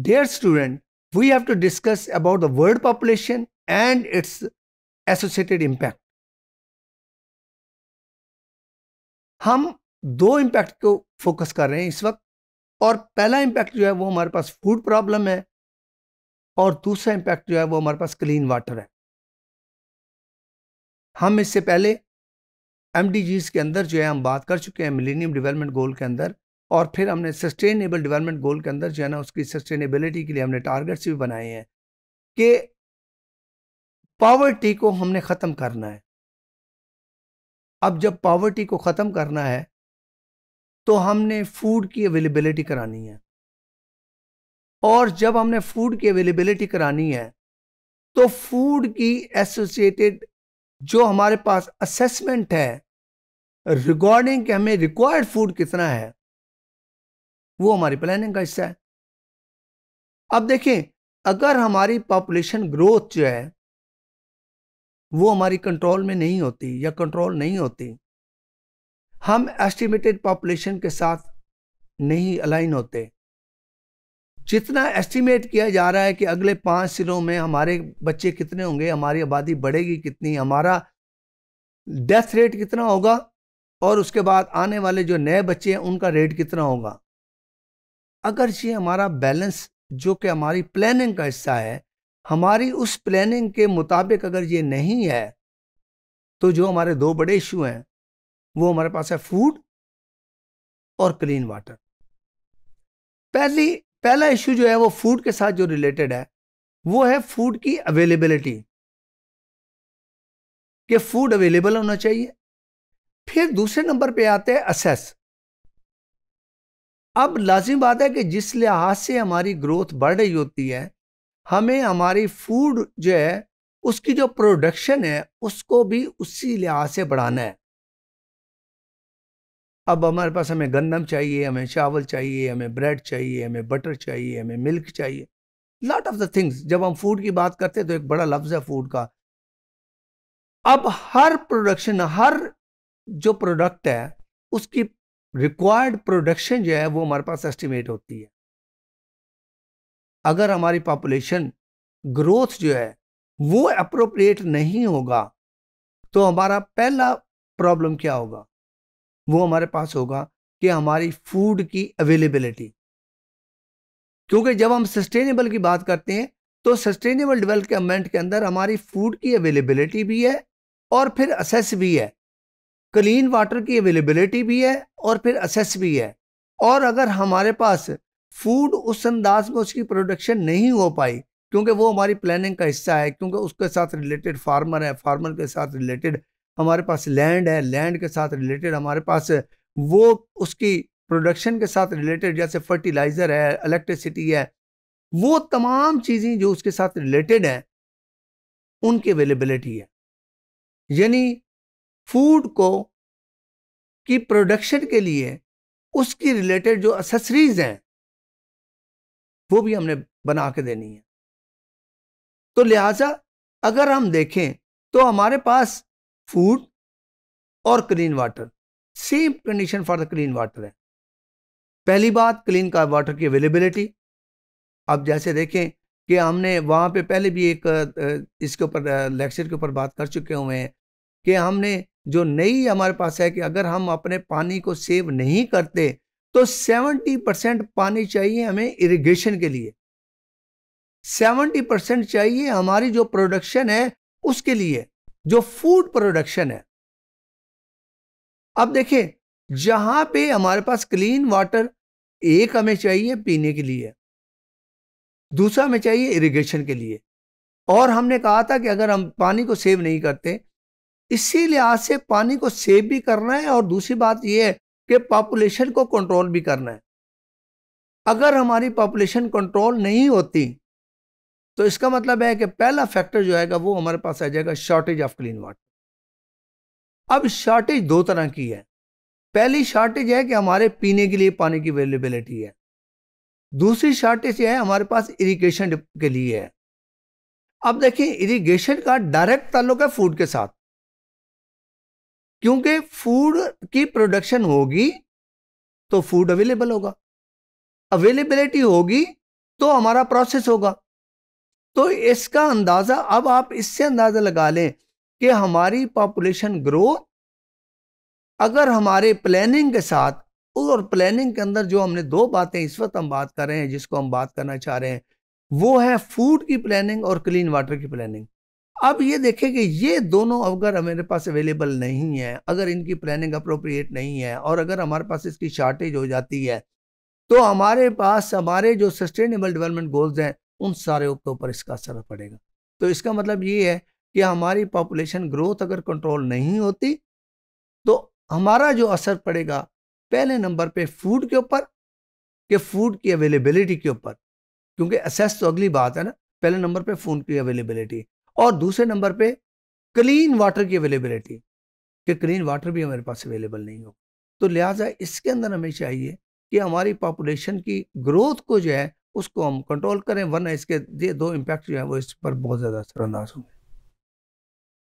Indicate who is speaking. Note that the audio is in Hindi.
Speaker 1: Dare student we have to discuss about the world population and its associated impact. हम दो इम्पैक्ट को फोकस कर रहे हैं इस वक्त और पहला इम्पैक्ट जो है वो हमारे पास फूड प्रॉब्लम है और दूसरा इम्पैक्ट जो है वो हमारे पास क्लीन वाटर है हम इससे पहले एम डी के अंदर जो है हम बात कर चुके हैं मिलेनियम डेवलपमेंट गोल के अंदर और फिर हमने सस्टेनेबल डेवलपमेंट गोल के अंदर जो है ना उसकी सस्टेनेबिलिटी के लिए हमने टारगेट्स भी बनाए हैं कि पावर्टी को हमने ख़त्म करना है अब जब पावर्टी को ख़त्म करना है तो हमने फूड की अवेलेबिलिटी करानी है और जब हमने फूड की अवेलेबिलिटी करानी है तो फूड की एसोसिएटेड जो हमारे पास असेसमेंट है रिगार्डिंग कि हमें रिक्वायर्ड फूड कितना है वो हमारी प्लानिंग का हिस्सा है अब देखें अगर हमारी पॉपुलेशन ग्रोथ जो है वो हमारी कंट्रोल में नहीं होती या कंट्रोल नहीं होती हम एस्टिमेटेड पॉपुलेशन के साथ नहीं अलाइन होते जितना एस्टिमेट किया जा रहा है कि अगले पाँच सालों में हमारे बच्चे कितने होंगे हमारी आबादी बढ़ेगी कितनी हमारा डेथ रेट कितना होगा और उसके बाद आने वाले जो नए बच्चे हैं उनका रेट कितना होगा अगर ये हमारा बैलेंस जो कि हमारी प्लानिंग का हिस्सा है हमारी उस प्लानिंग के मुताबिक अगर ये नहीं है तो जो हमारे दो बड़े इशू हैं वो हमारे पास है फूड और क्लीन वाटर पहली पहला इशू जो है वो फूड के साथ जो रिलेटेड है वो है फूड की अवेलेबिलिटी कि फूड अवेलेबल होना चाहिए फिर दूसरे नंबर पे आते हैं असेस अब लाजिम बात है कि जिस लिहाज से हमारी ग्रोथ बढ़ रही होती है हमें हमारी फूड जो है उसकी जो प्रोडक्शन है उसको भी उसी लिहाज से बढ़ाना है अब हमारे पास हमें गंदम चाहिए हमें चावल चाहिए हमें ब्रेड चाहिए हमें बटर चाहिए हमें मिल्क चाहिए लॉट ऑफ द थिंग्स जब हम फूड की बात करते हैं तो एक बड़ा लफ्ज़ है फूड का अब हर प्रोडक्शन हर जो प्रोडक्ट है उसकी रिक्वायर्ड प्रोडक्शन जो है वो हमारे पास एस्टिमेट होती है अगर हमारी पॉपुलेशन ग्रोथ जो है वो अप्रोप्रिएट नहीं होगा तो हमारा पहला प्रॉब्लम क्या होगा वो हमारे पास होगा कि हमारी फूड की अवेलेबिलिटी क्योंकि जब हम सस्टेनेबल की बात करते हैं तो सस्टेनेबल डेवलपमेंट के अंदर हमारी फूड की अवेलेबिलिटी भी है और फिर असेस भी है क्लीन वाटर की अवेलेबिलिटी भी है और फिर असेस भी है और अगर हमारे पास फूड उस अंदाज में उसकी प्रोडक्शन नहीं हो पाई क्योंकि वो हमारी प्लानिंग का हिस्सा है क्योंकि उसके साथ रिलेटेड फार्मर है फार्मर के साथ रिलेटेड हमारे पास लैंड है लैंड के साथ रिलेटेड हमारे पास वो उसकी प्रोडक्शन के साथ रिलेटेड जैसे फर्टिलाइज़र है इलेक्ट्रिसिटी है वो तमाम चीज़ें जो उसके साथ रिलेटेड हैं उनकी अवेलेबिलिटी है यानी फूड को की प्रोडक्शन के लिए उसकी रिलेटेड जो एसेसरीज हैं वो भी हमने बना के देनी है तो लिहाजा अगर हम देखें तो हमारे पास फूड और clean water same condition for the clean water है पहली बात क्लीन का वाटर की अवेलेबिलिटी अब जैसे देखें कि हमने वहाँ पे पहले भी एक इसके ऊपर लेक्चर के ऊपर बात कर चुके हुए हैं कि हमने जो नई हमारे पास है कि अगर हम अपने पानी को सेव नहीं करते तो 70 परसेंट पानी चाहिए हमें इरिगेशन के लिए 70 परसेंट चाहिए हमारी जो प्रोडक्शन है उसके लिए जो फूड प्रोडक्शन है अब देखिए जहां पे हमारे पास क्लीन वाटर एक हमें चाहिए पीने के लिए दूसरा हमें चाहिए इरिगेशन के लिए और हमने कहा था कि अगर हम पानी को सेव नहीं करते इसी लिहाज से पानी को सेव भी करना है और दूसरी बात यह है कि पॉपुलेशन को कंट्रोल भी करना है अगर हमारी पॉपुलेशन कंट्रोल नहीं होती तो इसका मतलब है कि पहला फैक्टर जो आएगा वो हमारे पास आ जाएगा शॉर्टेज ऑफ क्लीन वाटर अब शॉर्टेज दो तरह की है पहली शॉर्टेज है कि हमारे पीने के लिए पानी की अवेलेबिलिटी है दूसरी शॉर्टेज यह है हमारे पास इरीगेशन के लिए है अब देखिए इरीगेशन का डायरेक्ट ताल्लुक है फूड के साथ क्योंकि फूड की प्रोडक्शन होगी तो फूड अवेलेबल होगा अवेलेबिलिटी होगी तो हमारा प्रोसेस होगा तो इसका अंदाज़ा अब आप इससे अंदाज़ा लगा लें कि हमारी पॉपुलेशन ग्रोथ अगर हमारे प्लानिंग के साथ और प्लानिंग के अंदर जो हमने दो बातें इस वक्त हम बात कर रहे हैं जिसको हम बात करना चाह रहे हैं वो है फूड की प्लानिंग और क्लीन वाटर की प्लानिंग अब ये देखें कि ये दोनों अगर हमारे पास अवेलेबल नहीं है अगर इनकी प्लानिंग अप्रोप्रिएट नहीं है और अगर हमारे पास इसकी शार्टेज हो जाती है तो हमारे पास हमारे जो सस्टेनेबल डेवलपमेंट गोल्स हैं उन सारे के ऊपर इसका असर पड़ेगा तो इसका मतलब ये है कि हमारी पॉपुलेशन ग्रोथ अगर कंट्रोल नहीं होती तो हमारा जो असर पड़ेगा पहले नंबर पे फूड के ऊपर कि फूड की अवेलेबिलिटी के ऊपर क्योंकि असेस तो अगली बात है ना पहले नंबर पे फूड की अवेलेबिलिटी और दूसरे नंबर पे क्लीन वाटर की अवेलेबिलिटी कि क्लीन वाटर भी हमारे पास अवेलेबल नहीं हो तो लिहाजा इसके अंदर हमें चाहिए कि हमारी पॉपुलेशन की ग्रोथ को जो है उसको हम कंट्रोल करें वरना इसके ये दो इम्पैक्ट जो है वो इस पर बहुत ज़्यादा असरअंदाज होंगे